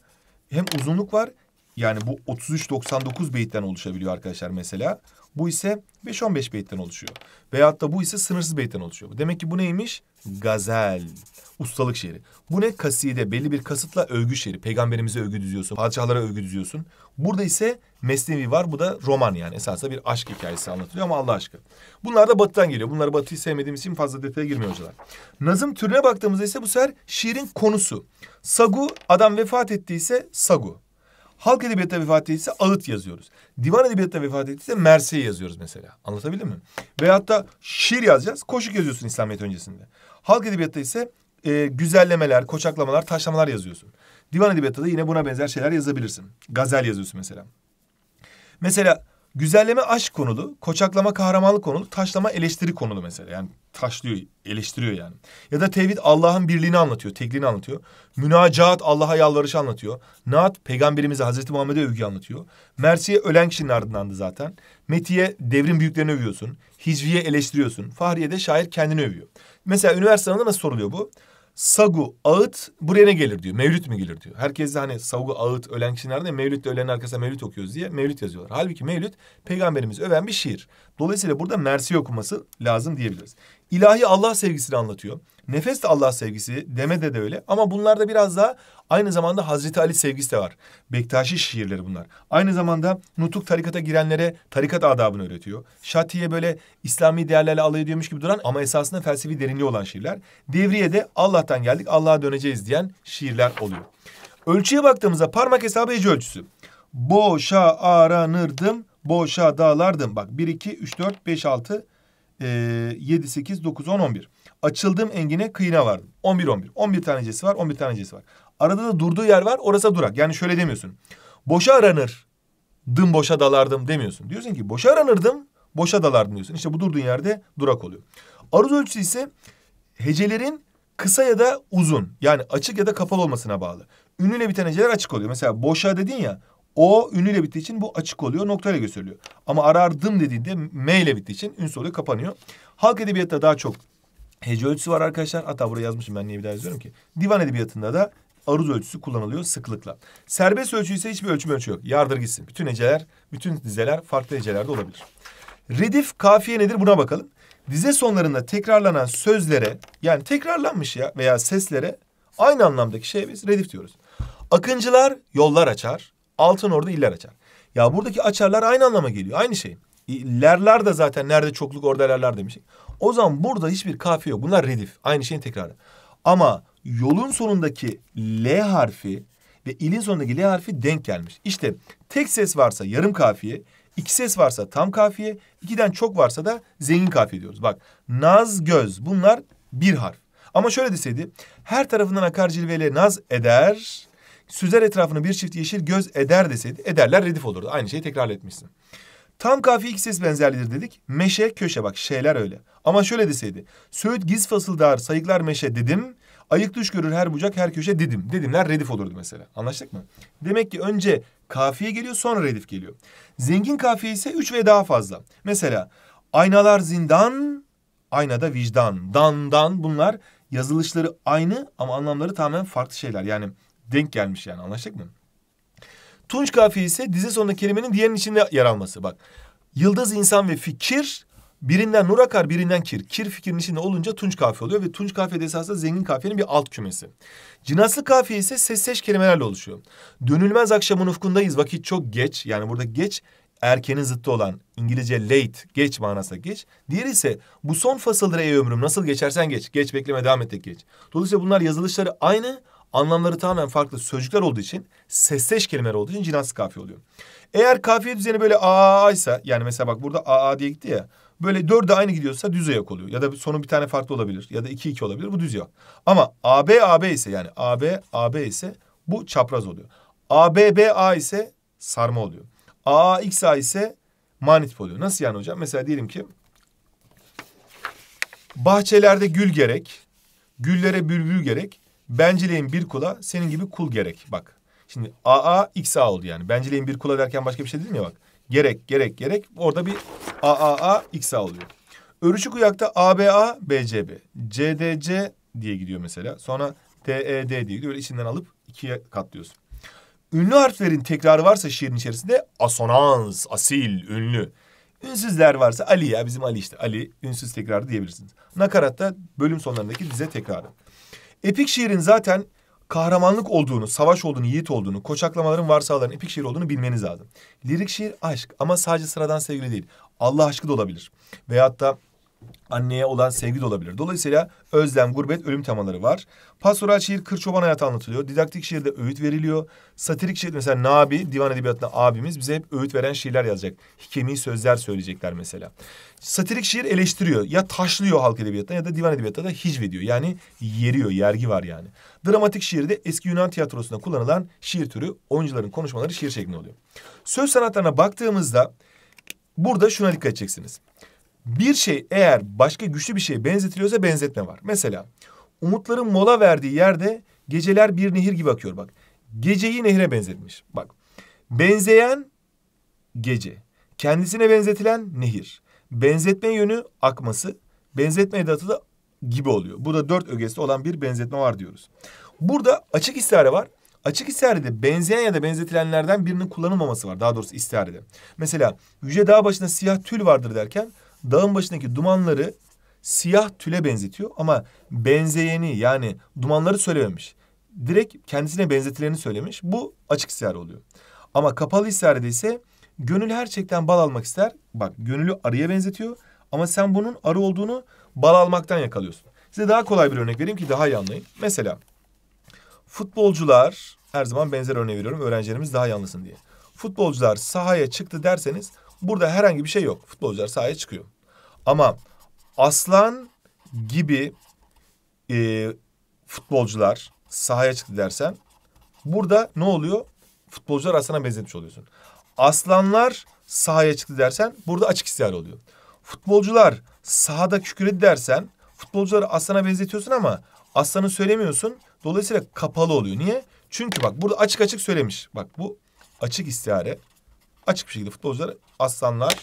hem uzunluk var yani bu 33.99 beyitten oluşabiliyor arkadaşlar mesela. Bu ise 5-15 beytten oluşuyor. Veyahut da bu ise sınırsız beytten oluşuyor. Demek ki bu neymiş? Gazel. Ustalık şiiri. Bu ne? Kaside. Belli bir kasıtla övgü şiiri. Peygamberimize övgü düzüyorsun. Padişahlara övgü düzüyorsun. Burada ise mesnevi var. Bu da roman yani. Esasında bir aşk hikayesi anlatılıyor ama Allah aşkı. Bunlar da batıdan geliyor. Bunları batıyı sevmediğimiz için fazla detaya girmiyor hocalar. Nazım türüne baktığımızda ise bu sefer şiirin konusu. Sagu adam vefat ettiyse sagu. Halk edebiyatta vefat ettiyse ağıt yazıyoruz. Divan edebiyatta vefat ettiyse merse'yi yazıyoruz mesela. Anlatabildim mi? Veyahut da şiir yazacağız, koşuk yazıyorsun İslamiyet öncesinde. Halk edebiyatta ise e, güzellemeler, koçaklamalar, taşlamalar yazıyorsun. Divan edebiyatta da yine buna benzer şeyler yazabilirsin. Gazel yazıyorsun mesela. Mesela Güzelleme aşk konulu, koçaklama kahramanlık konulu, taşlama eleştiri konulu mesela. Yani taşlıyor, eleştiriyor yani. Ya da tevhid Allah'ın birliğini anlatıyor, tekliğini anlatıyor. Münacaat Allah'a yalvarışı anlatıyor. Naat peygamberimize Hazreti Muhammed'e övgü anlatıyor. Mersiye ölen kişinin ardındandı zaten. Metiye devrim büyüklerini övüyorsun. Hicviye eleştiriyorsun. Fahriye de şair kendini övüyor. Mesela üniversite sınavında nasıl soruluyor bu? sagu, ağıt buraya ne gelir diyor. Mevlüt mü gelir diyor. Herkes de hani sagu, ağıt ölen kişi nerede? Mevlüt de ölenin arkasına mevlüt okuyoruz diye mevlüt yazıyorlar. Halbuki mevlüt peygamberimiz öven bir şiir. Dolayısıyla burada mersi okuması lazım diyebiliriz ilahi Allah sevgisini anlatıyor. Nefes de Allah sevgisi, demede de öyle. Ama bunlarda biraz daha aynı zamanda Hazreti Ali sevgisi de var. Bektaşi şiirleri bunlar. Aynı zamanda Nutuk tarikata girenlere tarikat adabını öğretiyor. Şatiye böyle İslami değerlerle alay ediyormuş gibi duran ama esasında felsefi derinliği olan şiirler. Devriye de Allah'tan geldik, Allah'a döneceğiz diyen şiirler oluyor. Ölçüye baktığımızda parmak hesabı ece ölçüsü. Boşa aranırdım, boşa dağlardım. Bak bir iki üç dört beş altı e, 7, 8, 9, 10, 11. Açıldığım engine kıyına vardım. 11, 11. 11 tanecesi var, 11 tanecesi var. Arada da durduğu yer var, orası durak. Yani şöyle demiyorsun. Boşa aranır, dım boşa dalardım demiyorsun. Diyorsun ki boşa aranırdım, boşa dalardım diyorsun. İşte bu durduğun yerde durak oluyor. Aruz ölçüsü ise hecelerin kısa ya da uzun yani açık ya da kapalı olmasına bağlı. Ünlüyle biten heceler açık oluyor. Mesela boşa dedin ya o ünlüyle bittiği için bu açık oluyor, noktayla gösteriliyor. Ama arardım dediğinde M ile bittiği için ünsü oluyor, kapanıyor. Halk edebiyatta daha çok hece ölçüsü var arkadaşlar. Hatta buraya yazmışım ben niye bir daha yazıyorum ki. Divan edebiyatında da aruz ölçüsü kullanılıyor sıklıkla. Serbest ölçü ise hiçbir ölçüm ölçü yok. Yardır gitsin. Bütün heceler, bütün dizeler farklı hecelerde olabilir. Redif kafiye nedir buna bakalım. Dize sonlarında tekrarlanan sözlere yani tekrarlanmış ya veya seslere aynı anlamdaki şeye biz redif diyoruz. Akıncılar yollar açar, altın orada iller açar. Ya buradaki açarlar aynı anlama geliyor. Aynı şey. E, lerler de zaten nerede çokluk orada lerler demiştik. O zaman burada hiçbir kafi yok. Bunlar redif. Aynı şeyin tekrarı. Ama yolun sonundaki L harfi ve ilin sonundaki L harfi denk gelmiş. İşte tek ses varsa yarım kafiye, iki ses varsa tam kafiye, ikiden çok varsa da zengin kafiye diyoruz. Bak naz göz bunlar bir harf. Ama şöyle deseydi her tarafından akar cilveyle naz eder Süzer etrafını bir çift yeşil göz eder deseydi ederler redif olurdu. Aynı şeyi tekrar etmişsin. Tam kafi iki ses benzerlidir dedik. Meşe köşe bak şeyler öyle. Ama şöyle deseydi. Söğüt giz fasıldar sayıklar meşe dedim. Ayık düş görür her bucak her köşe dedim. Dedimler redif olurdu mesela. Anlaştık mı? Demek ki önce kafiye geliyor sonra redif geliyor. Zengin kafiye ise üç ve daha fazla. Mesela aynalar zindan, aynada vicdan, dan dan bunlar yazılışları aynı ama anlamları tamamen farklı şeyler. Yani denk gelmiş yani anlaştık mı? Tunç kafiye ise dizi sonunda kelimenin diğerinin içinde yer alması. Bak yıldız insan ve fikir birinden nur akar birinden kir. Kir fikrin içinde olunca tunç kafiye oluyor ve tunç kafiye de esasında zengin kafiyenin bir alt kümesi. Cinaslı kafiye ise sesleş kelimelerle oluşuyor. Dönülmez akşamın ufkundayız vakit çok geç yani burada geç erkenin zıttı olan İngilizce late geç manasına geç. Diğeri ise bu son fasıldır ey ömrüm nasıl geçersen geç. Geç bekleme devam et geç. Dolayısıyla bunlar yazılışları aynı anlamları tamamen farklı sözcükler olduğu için sesleş kelimeler olduğu için cinansız kafiye oluyor. Eğer kafiye düzeni böyle aa ise yani mesela bak burada aa diye gitti ya. Böyle dörde aynı gidiyorsa düz ayak oluyor. Ya da sonu bir tane farklı olabilir. Ya da iki iki olabilir. Bu düz ya. Ama AB AB ise yani AB AB ise bu çapraz oluyor. AB BA ise sarma oluyor. AA XA ise manit oluyor. Nasıl yani hocam? Mesela diyelim ki bahçelerde gül gerek, güllere bülbül gerek, Bencileyim bir kula senin gibi kul gerek. Bak şimdi AA XA oldu yani. Bencileyim bir kula derken başka bir şey değil mi bak. Gerek gerek gerek orada bir AAA XA oluyor. Örüşük uyakta ABA BCB. CDC diye gidiyor mesela. Sonra TED diye gidiyor. Böyle içinden alıp ikiye katlıyorsun. Ünlü harflerin tekrarı varsa şiirin içerisinde asonans, asil, ünlü. Ünsüzler varsa Ali ya bizim Ali işte. Ali ünsüz tekrarı diyebilirsiniz. Nakaratta bölüm sonlarındaki dize tekrarı. Epik şiirin zaten kahramanlık olduğunu, savaş olduğunu, yiğit olduğunu, koçaklamaların varsaların epik şiir olduğunu bilmeniz lazım. Lirik şiir aşk ama sadece sıradan sevgili değil. Allah aşkı da olabilir. Veyahut da anneye olan sevgi de olabilir. Dolayısıyla özlem, gurbet, ölüm temaları var. Pastoral şiir kır çoban hayatı anlatılıyor. Didaktik şiirde öğüt veriliyor. Satirik şiir mesela Nabi divan edebiyatında abimiz bize hep öğüt veren şiirler yazacak. Hikemi sözler söyleyecekler mesela. Satirik şiir eleştiriyor. Ya taşlıyor halk edebiyatında ya da divan edebiyatında da hicvediyor. Yani yeriyor, yergi var yani. Dramatik şiirde eski Yunan tiyatrosunda kullanılan şiir türü oyuncuların konuşmaları şiir şeklinde oluyor. Söz sanatlarına baktığımızda burada şuna dikkat edeceksiniz bir şey eğer başka güçlü bir şeye benzetiliyorsa benzetme var. Mesela Umutların mola verdiği yerde geceler bir nehir gibi akıyor bak. Geceyi nehre benzetmiş. Bak. Benzeyen gece. Kendisine benzetilen nehir. Benzetme yönü akması. Benzetme edatı da gibi oluyor. Burada dört ögesi olan bir benzetme var diyoruz. Burada açık istihare var. Açık istiharede benzeyen ya da benzetilenlerden birinin kullanılmaması var. Daha doğrusu istiharede. Mesela yüce dağ başında siyah tül vardır derken dağın başındaki dumanları siyah tüle benzetiyor ama benzeyeni yani dumanları söylememiş. Direkt kendisine benzetilerini söylemiş. Bu açık istihare oluyor. Ama kapalı istiharede ise gönül her bal almak ister. Bak gönülü arıya benzetiyor ama sen bunun arı olduğunu bal almaktan yakalıyorsun. Size daha kolay bir örnek vereyim ki daha iyi anlayın. Mesela futbolcular her zaman benzer örneği veriyorum öğrencilerimiz daha iyi diye. Futbolcular sahaya çıktı derseniz burada herhangi bir şey yok. Futbolcular sahaya çıkıyor. Ama aslan gibi e, futbolcular sahaya çıktı dersen burada ne oluyor? Futbolcular aslana benzetmiş oluyorsun. Aslanlar sahaya çıktı dersen burada açık istihar oluyor. Futbolcular sahada kükredi dersen futbolcuları aslana benzetiyorsun ama aslanı söylemiyorsun. Dolayısıyla kapalı oluyor. Niye? Çünkü bak burada açık açık söylemiş. Bak bu açık istihare. Açık bir şekilde futbolcular aslanlar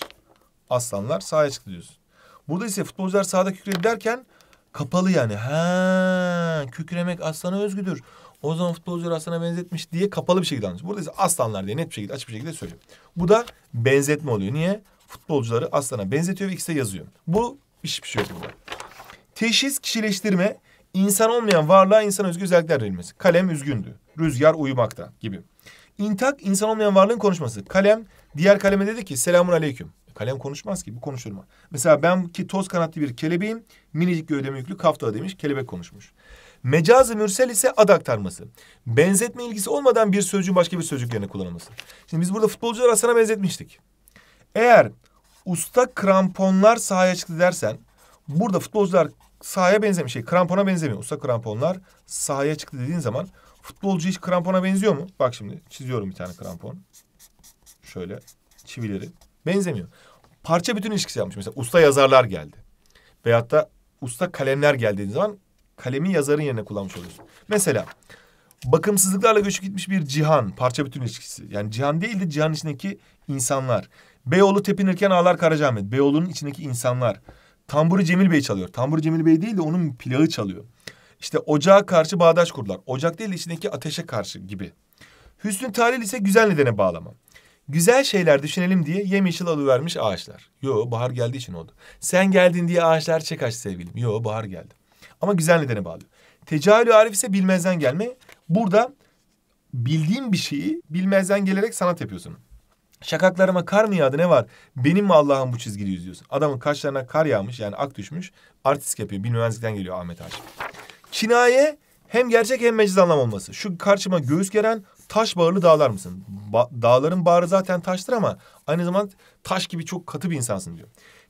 aslanlar sahaya çıktı diyorsun. Burada ise futbolcular sahada kükredi derken kapalı yani. Ha, kükremek aslana özgüdür. O zaman futbolcular aslana benzetmiş diye kapalı bir şekilde anlatıyor. Burada ise aslanlar diye net bir şekilde açık bir şekilde söylüyor. Bu da benzetme oluyor. Niye? Futbolcuları aslana benzetiyor ve ikisi de yazıyor. Bu hiçbir şey yok burada. Teşhis, kişileştirme, insan olmayan varlığa insan özgü özellikler verilmesi. Kalem üzgündü. Rüzgar uyumakta gibi. İntak insan olmayan varlığın konuşması. Kalem diğer kaleme dedi ki selamun aleyküm. Kalem konuşmaz ki bu konuşurma. Mesela ben ki toz kanatlı bir kelebeğim minicik gövdeme yüklü kafta demiş kelebek konuşmuş. Mecazı mürsel ise ad aktarması. Benzetme ilgisi olmadan bir sözcüğün başka bir sözcük yerine kullanılması. Şimdi biz burada futbolcular Hasan'a benzetmiştik. Eğer usta kramponlar sahaya çıktı dersen burada futbolcular sahaya benzemiyor. şey krampona benzemiyor. Usta kramponlar sahaya çıktı dediğin zaman futbolcu hiç krampona benziyor mu? Bak şimdi çiziyorum bir tane krampon. Şöyle çivileri Benzemiyor. Parça bütün ilişkisi yapmış. Mesela usta yazarlar geldi. Veyahut da usta kalemler geldiği zaman kalemi yazarın yerine kullanmış oluyorsun. Mesela bakımsızlıklarla göçüp gitmiş bir cihan, parça bütün ilişkisi. Yani cihan değil de cihan içindeki insanlar. Beyoğlu tepinirken ağlar Karacaahmet. Beyoğlu'nun içindeki insanlar. Tamburi Cemil Bey çalıyor. Tamburi Cemil Bey değil de onun plağı çalıyor. İşte ocağa karşı bağdaş kurdular. Ocak değil de içindeki ateşe karşı gibi. Hüsnü Talil ise güzel nedene bağlamam. Güzel şeyler düşünelim diye yemyeşil alıvermiş ağaçlar. Yo bahar geldiği için oldu. Sen geldin diye ağaçlar çek aç sevgilim. Yo bahar geldi. Ama güzel nedene bağlı. Tecahülü arif ise bilmezden gelme. Burada bildiğim bir şeyi bilmezden gelerek sanat yapıyorsun. Şakaklarıma kar mı yağdı ne var? Benim mi Allah'ım bu çizgili yüzüyorsun? Adamın kaşlarına kar yağmış yani ak düşmüş. Artist yapıyor. Bilmemezlikten geliyor Ahmet Ağaç. Kinaye hem gerçek hem meciz anlam olması. Şu karşıma göğüs geren taş bağırlı dağlar mısın? Ba- dağların bağrı zaten taştır ama aynı zamanda taş gibi çok katı bir insansın diyor.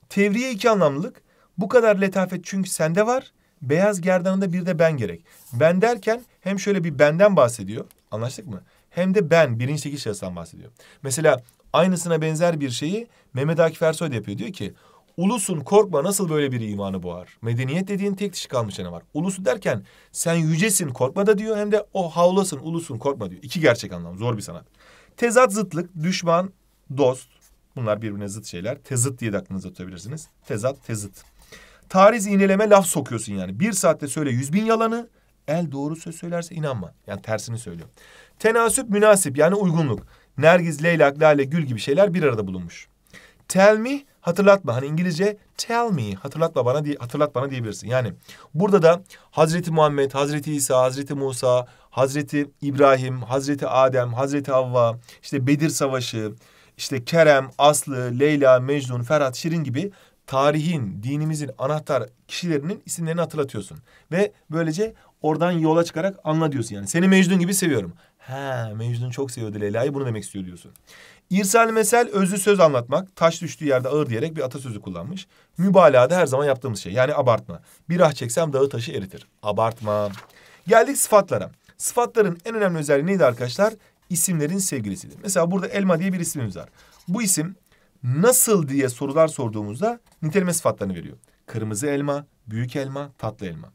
Tevriye iki anlamlılık. Bu kadar letafet çünkü sende var. Beyaz gerdanında bir de ben gerek. Ben derken hem şöyle bir benden bahsediyor. Anlaştık mı? Hem de ben birinci tekil şahıstan bahsediyor. Mesela aynısına benzer bir şeyi Mehmet Akif Ersoy da yapıyor. Diyor ki Ulusun korkma nasıl böyle bir imanı boğar? Medeniyet dediğin tek dişi kalmış yana var. Ulusu derken sen yücesin korkma da diyor hem de o havlasın ulusun korkma diyor. İki gerçek anlam zor bir sanat. Tezat zıtlık, düşman, dost. Bunlar birbirine zıt şeyler. Tezıt diye de aklınıza tutabilirsiniz. Tezat, tezıt. Tariz iğneleme laf sokuyorsun yani. Bir saatte söyle yüz bin yalanı. El doğru söz söylerse inanma. Yani tersini söylüyor. Tenasüp münasip yani uygunluk. Nergiz, Leylak, Lale, Gül gibi şeyler bir arada bulunmuş. Tell me hatırlatma. Hani İngilizce tell me hatırlatma bana hatırlat bana diyebilirsin. Yani burada da Hazreti Muhammed, Hazreti İsa, Hazreti Musa, Hazreti İbrahim, Hazreti Adem, Hazreti Havva, işte Bedir Savaşı, işte Kerem, Aslı, Leyla, Mecnun, Ferhat, Şirin gibi tarihin, dinimizin anahtar kişilerinin isimlerini hatırlatıyorsun. Ve böylece oradan yola çıkarak anla diyorsun yani. Seni Mecnun gibi seviyorum. He Mecnun çok seviyordu Leyla'yı bunu demek istiyor diyorsun. İrsal mesel özlü söz anlatmak. Taş düştüğü yerde ağır diyerek bir atasözü kullanmış. Mübalağa da her zaman yaptığımız şey. Yani abartma. Bir ah çeksem dağı taşı eritir. Abartma. Geldik sıfatlara. Sıfatların en önemli özelliği neydi arkadaşlar? İsimlerin sevgilisidir. Mesela burada elma diye bir ismimiz var. Bu isim nasıl diye sorular sorduğumuzda niteleme sıfatlarını veriyor. Kırmızı elma, büyük elma, tatlı elma.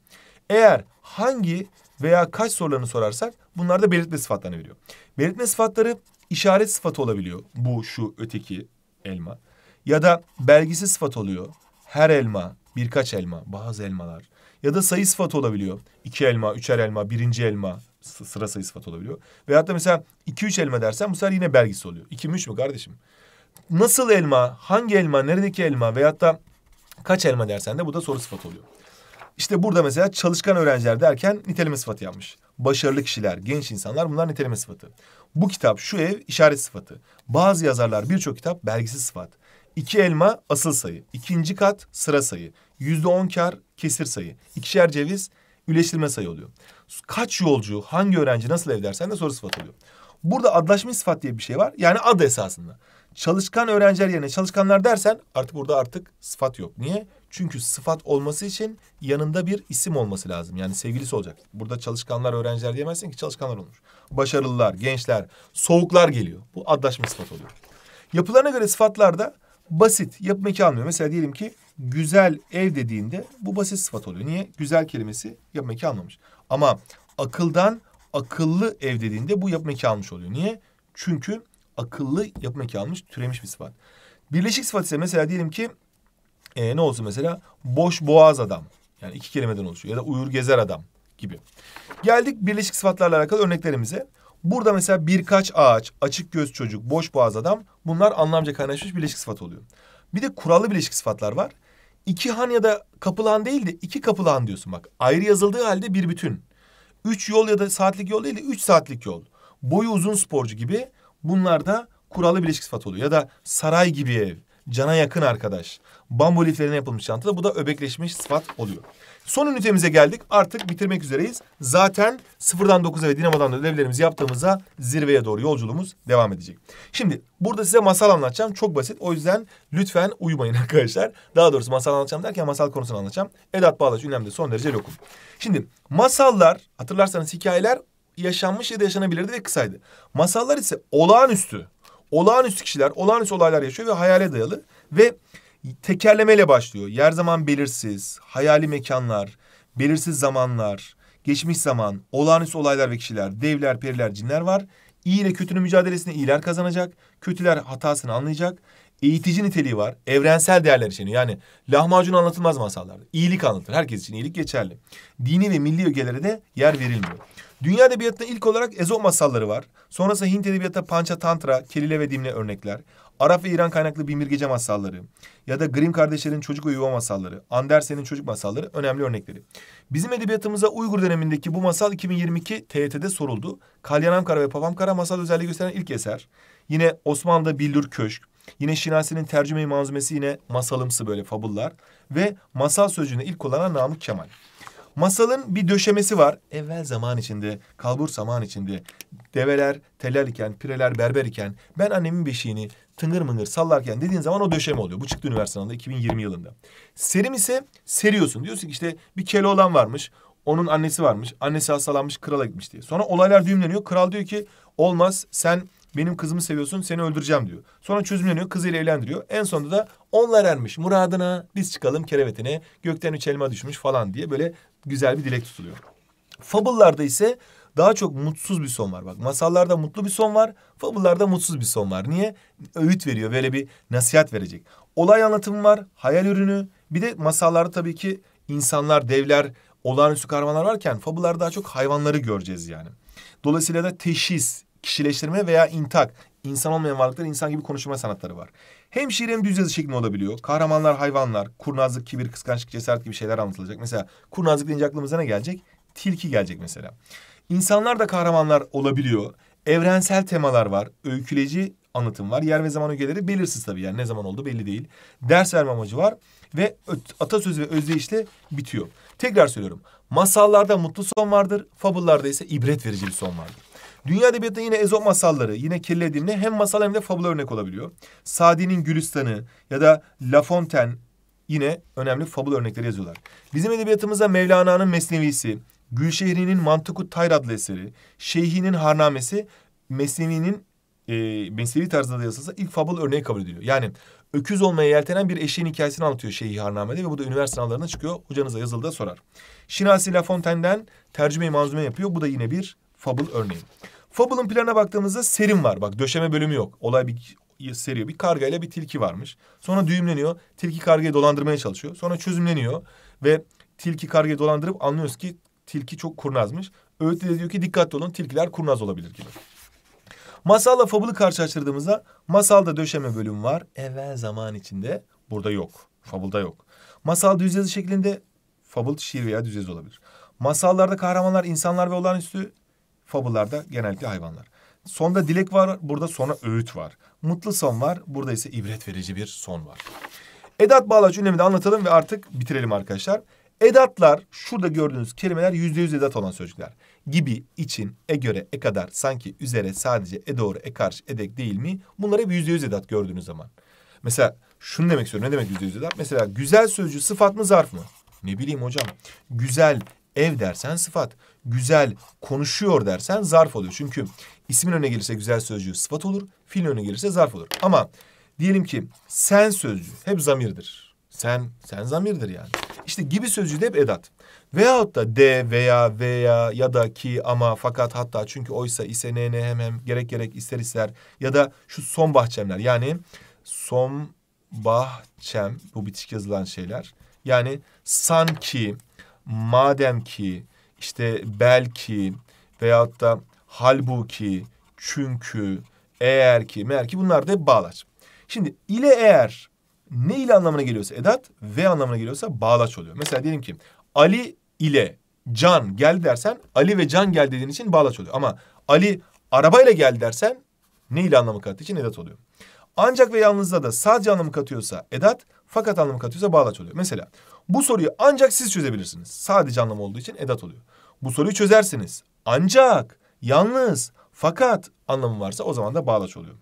Eğer hangi veya kaç sorularını sorarsak bunlar da belirtme sıfatlarını veriyor. Belirtme sıfatları işaret sıfatı olabiliyor. Bu, şu, öteki elma. Ya da belgisi sıfat oluyor. Her elma, birkaç elma, bazı elmalar. Ya da sayı sıfatı olabiliyor. İki elma, üçer elma, birinci elma, sıra sayı sıfat olabiliyor. Veyahut da mesela iki üç elma dersen bu sefer yine belgisi oluyor. İki mi üç mü kardeşim? Nasıl elma, hangi elma, neredeki elma veyahut da kaç elma dersen de bu da soru sıfatı oluyor. İşte burada mesela çalışkan öğrenciler derken niteleme sıfatı yapmış. Başarılı kişiler, genç insanlar bunlar niteleme sıfatı. Bu kitap, şu ev işaret sıfatı. Bazı yazarlar birçok kitap belgisiz sıfat. İki elma asıl sayı. ikinci kat sıra sayı. Yüzde on kar kesir sayı. ikişer ceviz üleştirme sayı oluyor kaç yolcu, hangi öğrenci nasıl ev dersen de soru sıfat oluyor. Burada adlaşmış sıfat diye bir şey var. Yani ad esasında. Çalışkan öğrenciler yerine çalışkanlar dersen artık burada artık sıfat yok. Niye? Çünkü sıfat olması için yanında bir isim olması lazım. Yani sevgilisi olacak. Burada çalışkanlar öğrenciler diyemezsin ki çalışkanlar olmuş. Başarılılar, gençler, soğuklar geliyor. Bu adlaşma sıfat oluyor. Yapılarına göre sıfatlarda basit yapı mekanı almıyor. Mesela diyelim ki güzel ev dediğinde bu basit sıfat oluyor. Niye? Güzel kelimesi yapı mekanı almamış. Ama akıldan akıllı ev dediğinde bu yapım eki almış oluyor. Niye? Çünkü akıllı yapım eki almış, türemiş bir sıfat. Birleşik sıfat ise mesela diyelim ki e, ne olsun mesela boş boğaz adam. Yani iki kelimeden oluşuyor. Ya da uyur gezer adam gibi. Geldik birleşik sıfatlarla alakalı örneklerimize. Burada mesela birkaç ağaç, açık göz çocuk, boş boğaz adam bunlar anlamca kaynaşmış birleşik sıfat oluyor. Bir de kurallı birleşik sıfatlar var. İki han ya da kapılan değil de iki kapılan diyorsun bak. Ayrı yazıldığı halde bir bütün. Üç yol ya da saatlik yol değil de üç saatlik yol. Boyu uzun sporcu gibi bunlar da kurallı bileşik sıfat oluyor. Ya da saray gibi ev, cana yakın arkadaş, bambu liflerine yapılmış çantada bu da öbekleşmiş sıfat oluyor. Son ünitemize geldik. Artık bitirmek üzereyiz. Zaten sıfırdan dokuza ve dinamadan ödevlerimizi yaptığımızda zirveye doğru yolculuğumuz devam edecek. Şimdi burada size masal anlatacağım. Çok basit. O yüzden lütfen uyumayın [laughs] arkadaşlar. Daha doğrusu masal anlatacağım derken masal konusunu anlatacağım. Edat Bağlaç Ünlem'de son derece lokum. Şimdi masallar hatırlarsanız hikayeler yaşanmış ya da yaşanabilirdi ve kısaydı. Masallar ise olağanüstü. Olağanüstü kişiler, olağanüstü olaylar yaşıyor ve hayale dayalı ve tekerlemeyle başlıyor. Yer zaman belirsiz, hayali mekanlar, belirsiz zamanlar, geçmiş zaman, olağanüstü olaylar ve kişiler, devler, periler, cinler var. İyi ile kötünün mücadelesinde iyiler kazanacak, kötüler hatasını anlayacak. Eğitici niteliği var, evrensel değerler içeriyor. Yani lahmacun anlatılmaz masallarda. İyilik anlatır, herkes için iyilik geçerli. Dini ve milli ögelere de yer verilmiyor. Dünya edebiyatında ilk olarak Ezo masalları var. Sonrası Hint edebiyatında Pancha Tantra, Kelile ve Dimle örnekler. Araf ve İran kaynaklı Binbir Gece masalları ya da Grimm kardeşlerin Çocuk ve masalları, Andersen'in Çocuk masalları önemli örnekleri. Bizim edebiyatımıza Uygur dönemindeki bu masal 2022 TYT'de soruldu. Kalyanam Kara ve Papam Kara masal özelliği gösteren ilk eser. Yine Osmanlı'da Billur Köşk, yine Şinasi'nin tercüme-i manzumesi yine masalımsı böyle fabullar ve masal sözcüğünü ilk kullanan Namık Kemal. Masalın bir döşemesi var. Evvel zaman içinde, kalbur zaman içinde. Develer teller iken, pireler berber iken ben annemin beşiğini tıngır mıngır sallarken dediğin zaman o döşeme oluyor. Bu çıktı üniversite anında 2020 yılında. Serim ise seriyorsun. Diyorsun ki işte bir Keloğlan varmış. Onun annesi varmış. Annesi hastalanmış krala gitmiş diye. Sonra olaylar düğümleniyor. Kral diyor ki olmaz sen benim kızımı seviyorsun seni öldüreceğim diyor. Sonra çözümleniyor kızıyla evlendiriyor. En sonunda da onlar ermiş muradına biz çıkalım kerevetine gökten üç elma düşmüş falan diye böyle güzel bir dilek tutuluyor. Fable'larda ise daha çok mutsuz bir son var. Bak masallarda mutlu bir son var. Fable'larda mutsuz bir son var. Niye? Öğüt veriyor. Böyle bir nasihat verecek. Olay anlatımı var. Hayal ürünü. Bir de masallarda tabii ki insanlar, devler, olağanüstü kahramanlar varken fabullarda daha çok hayvanları göreceğiz yani. Dolayısıyla da teşhis, kişileştirme veya intak, insan olmayan varlıklar insan gibi konuşma sanatları var. Hem şiir hem düz yazı şeklinde olabiliyor. Kahramanlar, hayvanlar, kurnazlık, kibir, kıskançlık, cesaret gibi şeyler anlatılacak. Mesela kurnazlık deyince aklımıza ne gelecek? Tilki gelecek mesela. İnsanlar da kahramanlar olabiliyor. Evrensel temalar var. Öyküleci anlatım var. Yer ve zaman ögeleri belirsiz tabii yani ne zaman oldu belli değil. Ders verme amacı var ve atasözü ve özdeyişle bitiyor. Tekrar söylüyorum. Masallarda mutlu son vardır, fabıllarda ise ibret verici bir son vardır. Dünya edebiyatında yine Ezop masalları, yine kirli edimli hem masal hem de fabula örnek olabiliyor. Sadi'nin Gülistan'ı ya da La Fontaine yine önemli fabul örnekleri yazıyorlar. Bizim edebiyatımızda Mevlana'nın Mesnevisi, Gülşehri'nin Mantıku Tayr adlı eseri, Şeyhi'nin Harnamesi, Mesnevi'nin e, Mesnevi tarzında da yazılsa ilk fabul örneği kabul ediliyor. Yani öküz olmaya yeltenen bir eşeğin hikayesini anlatıyor Şeyhi Harname'de ve bu da üniversite sınavlarına çıkıyor. Hocanıza yazıldığı sorar. Şinasi Lafontaine'den tercüme-i manzume yapıyor. Bu da yine bir Fable örneği. Fable'ın planına baktığımızda serim var. Bak döşeme bölümü yok. Olay bir seriyor. Bir karga ile bir tilki varmış. Sonra düğümleniyor. Tilki kargayı dolandırmaya çalışıyor. Sonra çözümleniyor. Ve tilki kargayı dolandırıp anlıyoruz ki tilki çok kurnazmış. Öğütlü de diyor ki dikkatli olun tilkiler kurnaz olabilir gibi. Masalla Fable'ı karşılaştırdığımızda masalda döşeme bölümü var. Evvel zaman içinde burada yok. Fable'da yok. Masal düz yazı şeklinde Fable şiir veya düz yazı olabilir. Masallarda kahramanlar insanlar ve olağanüstü Fabularda genellikle hayvanlar. Sonda dilek var, burada sona öğüt var. Mutlu son var, burada ise ibret verici bir son var. Edat bağlaç ünlemi de anlatalım ve artık bitirelim arkadaşlar. Edatlar, şurada gördüğünüz kelimeler yüzde yüz edat olan sözcükler. Gibi, için, e göre, e kadar, sanki, üzere, sadece, e doğru, e karşı, edek değil mi? Bunlar hep yüzde yüz edat gördüğünüz zaman. Mesela şunu demek istiyorum. Ne demek yüzde yüz edat? Mesela güzel sözcüğü sıfat mı zarf mı? Ne bileyim hocam. Güzel, Ev dersen sıfat. Güzel konuşuyor dersen zarf oluyor. Çünkü ismin önüne gelirse güzel sözcüğü sıfat olur. Fiilin önüne gelirse zarf olur. Ama diyelim ki sen sözcüğü hep zamirdir. Sen, sen zamirdir yani. İşte gibi sözcüğü de hep edat. Veyahut da de veya veya ya da ki ama fakat hatta çünkü oysa ise ne ne hem hem gerek gerek ister ister ya da şu son bahçemler yani son bahçem bu bitişik yazılan şeyler. Yani sanki madem ki işte belki veyahut da halbuki çünkü eğer ki meğer ki bunlar da bağlaç. Şimdi ile eğer ne ile anlamına geliyorsa edat ve anlamına geliyorsa bağlaç oluyor. Mesela diyelim ki Ali ile Can geldi dersen Ali ve Can geldi dediğin için bağlaç oluyor. Ama Ali arabayla geldi dersen ne ile anlamı kattığı için edat oluyor. Ancak ve yalnızda da sadece anlamı katıyorsa edat fakat anlamı katıyorsa bağlaç oluyor. Mesela bu soruyu ancak siz çözebilirsiniz. Sadece anlamı olduğu için edat oluyor. Bu soruyu çözersiniz. Ancak, yalnız, fakat anlamı varsa o zaman da bağlaç oluyor.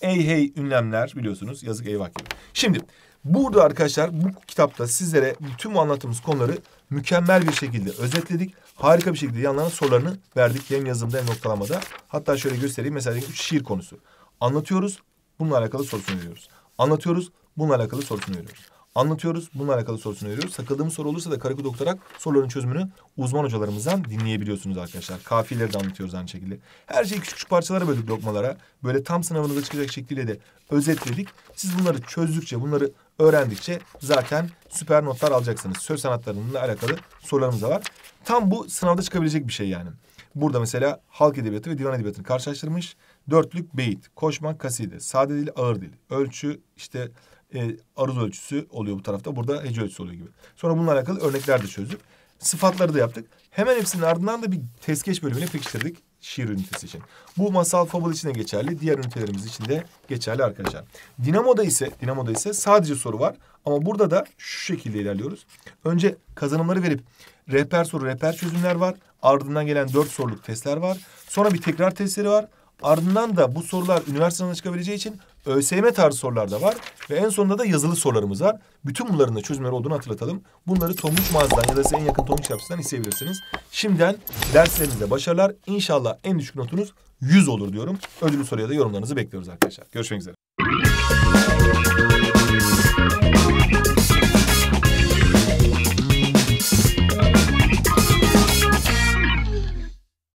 Ey hey ünlemler biliyorsunuz yazık eyvah gibi. Şimdi burada arkadaşlar bu kitapta sizlere bütün bu anlattığımız konuları mükemmel bir şekilde özetledik. Harika bir şekilde yanlarına sorularını verdik hem yazımda hem noktalamada. Hatta şöyle göstereyim mesela üç şiir konusu. Anlatıyoruz bununla alakalı sorusunu veriyoruz. Anlatıyoruz bununla alakalı sorusunu veriyoruz anlatıyoruz. Bununla alakalı sorusunu veriyoruz. Sakladığımız soru olursa da karakol doktorak soruların çözümünü uzman hocalarımızdan dinleyebiliyorsunuz arkadaşlar. Kafiyeleri de anlatıyoruz aynı şekilde. Her şeyi küçük küçük parçalara böldük lokmalara. Böyle tam sınavınıza çıkacak şekilde de özetledik. Siz bunları çözdükçe, bunları öğrendikçe zaten süper notlar alacaksınız. Söz sanatlarıyla alakalı sorularımız da var. Tam bu sınavda çıkabilecek bir şey yani. Burada mesela halk edebiyatı ve divan edebiyatını karşılaştırmış. Dörtlük beyit, koşmak kaside, sade dil, ağır dil, ölçü, işte e, aruz ölçüsü oluyor bu tarafta. Burada hece ölçüsü oluyor gibi. Sonra bununla alakalı örnekler de çözdük. Sıfatları da yaptık. Hemen hepsinin ardından da bir tezkeç bölümüne pekiştirdik şiir ünitesi için. Bu masal fabul için de geçerli. Diğer ünitelerimiz için de geçerli arkadaşlar. Dinamo'da ise Dinamo'da ise sadece soru var. Ama burada da şu şekilde ilerliyoruz. Önce kazanımları verip rehber soru rehber çözümler var. Ardından gelen dört soruluk testler var. Sonra bir tekrar testleri var. Ardından da bu sorular üniversiteden çıkabileceği için ÖSYM tarzı sorular da var ve en sonunda da yazılı sorularımız var. Bütün bunların da çözümleri olduğunu hatırlatalım. Bunları Tonguç mağazadan ya da size en yakın Tonguç yapısından isteyebilirsiniz. Şimdiden derslerinizde başarılar. İnşallah en düşük notunuz 100 olur diyorum. Ödülü soruya da yorumlarınızı bekliyoruz arkadaşlar. Görüşmek üzere.